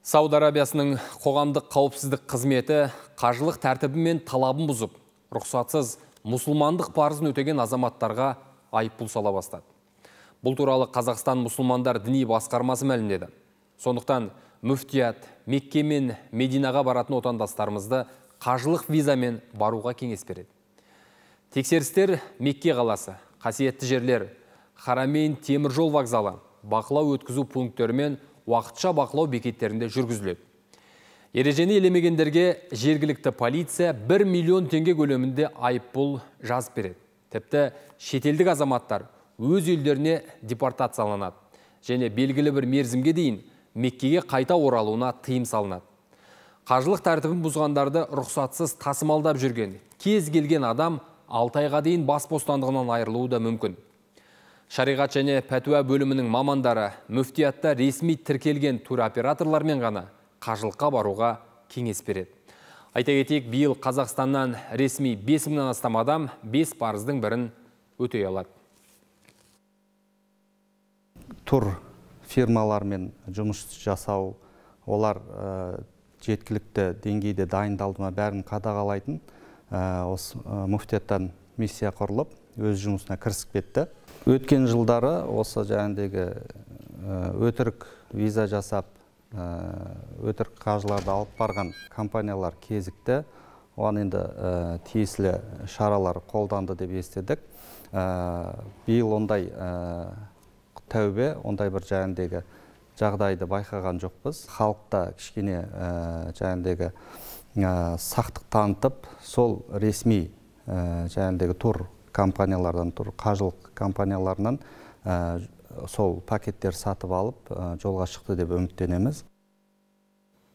Сауд Арабиясының қоғамдық қауіпсіздік қызметі қажылық тәртібі мен талабын бұзып, рұқсатсыз мұсылмандық парызын өтеген азаматтарға айыппұл сала бастады. Бұл туралы Қазақстан мұсылмандар діни басқармасы мәлімдеді. Сондықтан мүфтият Мекке мен Мединаға баратын отандастарымызды қажылық визамен баруға кеңес береді. Тексерістер Мекке қаласы, қасиетті жерлер, Харамейн жол вокзалы, бақылау өткізу пункттерімен уақытша бақылау бекеттерінде жүргізіледі ережені елемегендерге жергілікті полиция 1 миллион теңге көлемінде айыппұл жазып береді тіпті шетелдік азаматтар өз елдеріне депортацияланады және белгілі бір мерзімге дейін меккеге қайта оралуына тыйым салынады қажылық тәртібін бұзғандарды рұқсатсыз тасымалдап жүрген кез келген адам алты айға дейін бас бостандығынан айырылуы да мүмкін шариғат және пәтуа бөлімінің мамандары мүфтиятта ресми тіркелген туроператорлармен ғана қажылыққа баруға кеңес береді айта кетейік биыл қазақстаннан ресми бес мыңнан астам адам бес парыздың бірін өтей алады тур фирмалармен жұмыс жасау олар э, жеткілікті деңгейде дайындалды ма бәрін қадағалайтын ә, э, осы э, мүфтияттан миссия құрылып өз жұмысына кірісіп кетті өткен жылдары осы жаңағыдегі өтірік виза жасап өтірік қажыларды алып барған компаниялар кезікті оған енді ә, тиесілі шаралар қолданды деп естідік ә, биыл ондай ә, тәубе ондай бір жаңағыдегі жағдайды байқаған жоқпыз халықта кішкене ә, сақтық танытып сол ресми ә, тур компаниялардан тұр қажылық компанияларынан э, сол пакеттер сатып алып э, жолға шықты деп үміттенеміз